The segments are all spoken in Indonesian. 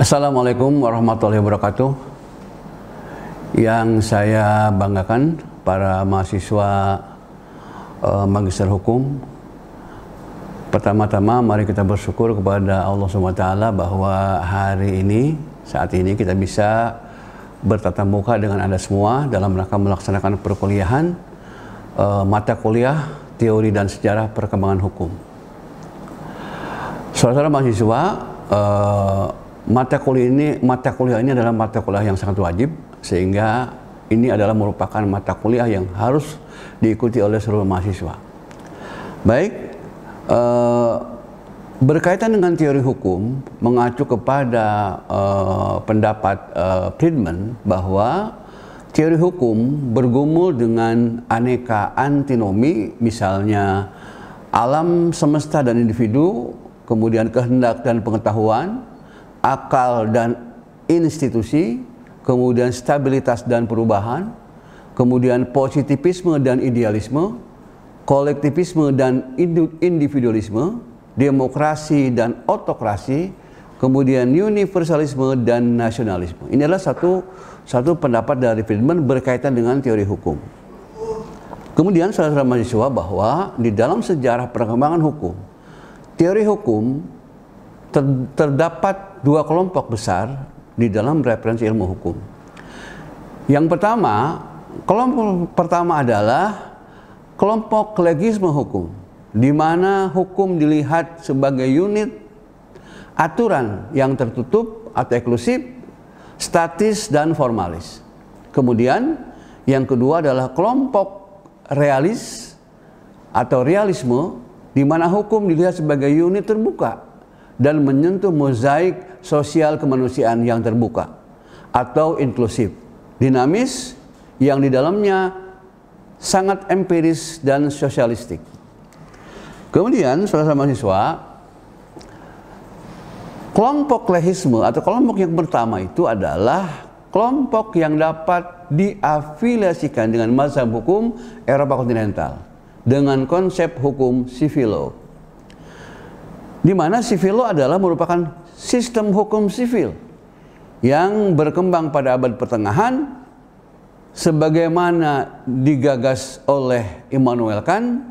Assalamualaikum warahmatullahi wabarakatuh. Yang saya banggakan para mahasiswa eh, Magister Hukum. Pertama-tama mari kita bersyukur kepada Allah SWT bahwa hari ini saat ini kita bisa bertatap muka dengan Anda semua dalam rangka melaksanakan perkuliahan uh, mata kuliah teori dan sejarah perkembangan hukum. Saudara-saudara mahasiswa, uh, mata kuliah ini mata kuliah ini adalah mata kuliah yang sangat wajib sehingga ini adalah merupakan mata kuliah yang harus diikuti oleh seluruh mahasiswa. Baik, uh, Berkaitan dengan teori hukum, mengacu kepada uh, pendapat uh, Friedman bahwa teori hukum bergumul dengan aneka antinomi, misalnya alam semesta dan individu, kemudian kehendak dan pengetahuan, akal dan institusi, kemudian stabilitas dan perubahan, kemudian positivisme dan idealisme, kolektivisme dan individualisme, demokrasi dan otokrasi, kemudian universalisme dan nasionalisme. Ini adalah satu satu pendapat dari Friedman berkaitan dengan teori hukum. Kemudian saudara mahasiswa bahwa di dalam sejarah perkembangan hukum, teori hukum ter, terdapat dua kelompok besar di dalam referensi ilmu hukum. Yang pertama, kelompok pertama adalah kelompok legisme hukum di mana hukum dilihat sebagai unit aturan yang tertutup atau eksklusif, statis dan formalis. Kemudian yang kedua adalah kelompok realis atau realisme di mana hukum dilihat sebagai unit terbuka dan menyentuh mozaik sosial kemanusiaan yang terbuka atau inklusif, dinamis yang di dalamnya sangat empiris dan sosialistik. Kemudian saudara mahasiswa, kelompok lehisme atau kelompok yang pertama itu adalah kelompok yang dapat diafiliasikan dengan mazhab hukum Eropa kontinental dengan konsep hukum sivilo. Di mana sivilo adalah merupakan sistem hukum sivil yang berkembang pada abad pertengahan sebagaimana digagas oleh Immanuel Kant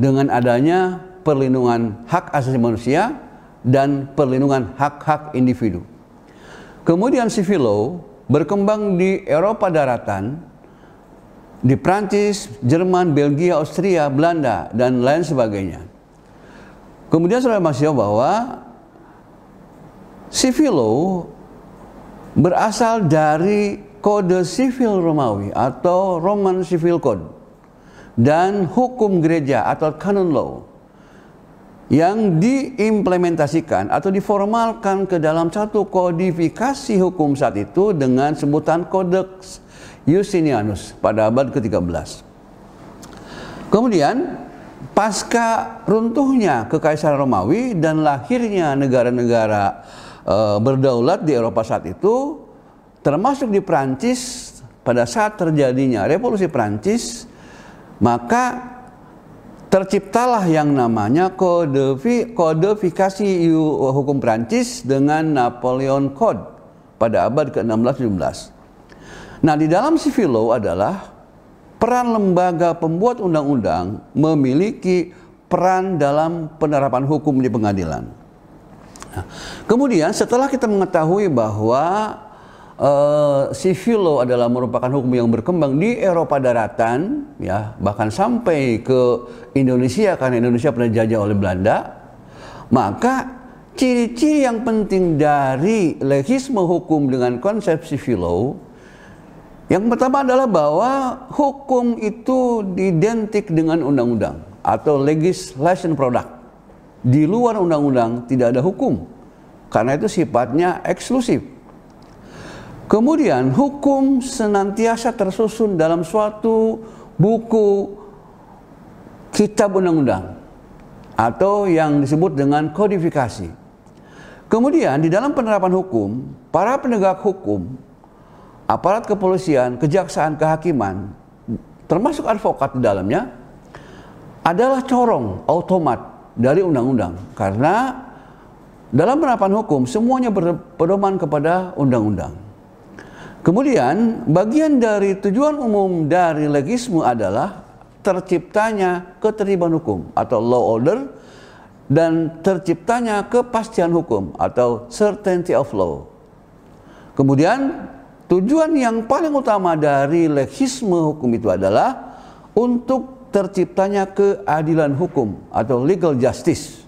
dengan adanya perlindungan hak asasi manusia dan perlindungan hak-hak individu. Kemudian civil law berkembang di Eropa daratan, di Prancis, Jerman, Belgia, Austria, Belanda, dan lain sebagainya. Kemudian saudara mahasiswa bahwa civil law berasal dari kode civil Romawi atau Roman Civil Code dan hukum gereja atau canon law yang diimplementasikan atau diformalkan ke dalam satu kodifikasi hukum saat itu dengan sebutan Codex Justinianus pada abad ke-13. Kemudian pasca runtuhnya kekaisaran Romawi dan lahirnya negara-negara e, berdaulat di Eropa saat itu termasuk di Prancis pada saat terjadinya revolusi Prancis maka terciptalah yang namanya kodefi, kodefikasi hukum Prancis dengan Napoleon Code pada abad ke-16-17. Nah, di dalam civil law adalah peran lembaga pembuat undang-undang memiliki peran dalam penerapan hukum di pengadilan. Nah, kemudian setelah kita mengetahui bahwa civil eh, law adalah merupakan hukum yang berkembang di Eropa daratan ya bahkan sampai ke Indonesia karena Indonesia pernah dijajah oleh Belanda maka ciri-ciri yang penting dari legisme hukum dengan konsep civil law yang pertama adalah bahwa hukum itu identik dengan undang-undang atau legislation product. Di luar undang-undang tidak ada hukum. Karena itu sifatnya eksklusif Kemudian hukum senantiasa tersusun dalam suatu buku kitab undang-undang atau yang disebut dengan kodifikasi. Kemudian di dalam penerapan hukum, para penegak hukum, aparat kepolisian, kejaksaan, kehakiman, termasuk advokat di dalamnya adalah corong otomat dari undang-undang karena dalam penerapan hukum semuanya berpedoman kepada undang-undang. Kemudian bagian dari tujuan umum dari legisme adalah terciptanya ketertiban hukum atau law order dan terciptanya kepastian hukum atau certainty of law. Kemudian tujuan yang paling utama dari legisme hukum itu adalah untuk terciptanya keadilan hukum atau legal justice.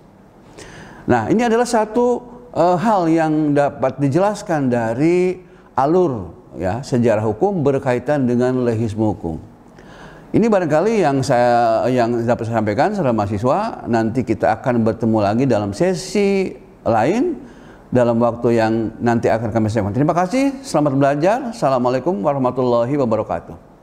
Nah, ini adalah satu uh, hal yang dapat dijelaskan dari alur ya sejarah hukum berkaitan dengan lehisme hukum. Ini barangkali yang saya yang dapat saya sampaikan saudara mahasiswa, nanti kita akan bertemu lagi dalam sesi lain dalam waktu yang nanti akan kami sampaikan. Terima kasih, selamat belajar. Assalamualaikum warahmatullahi wabarakatuh.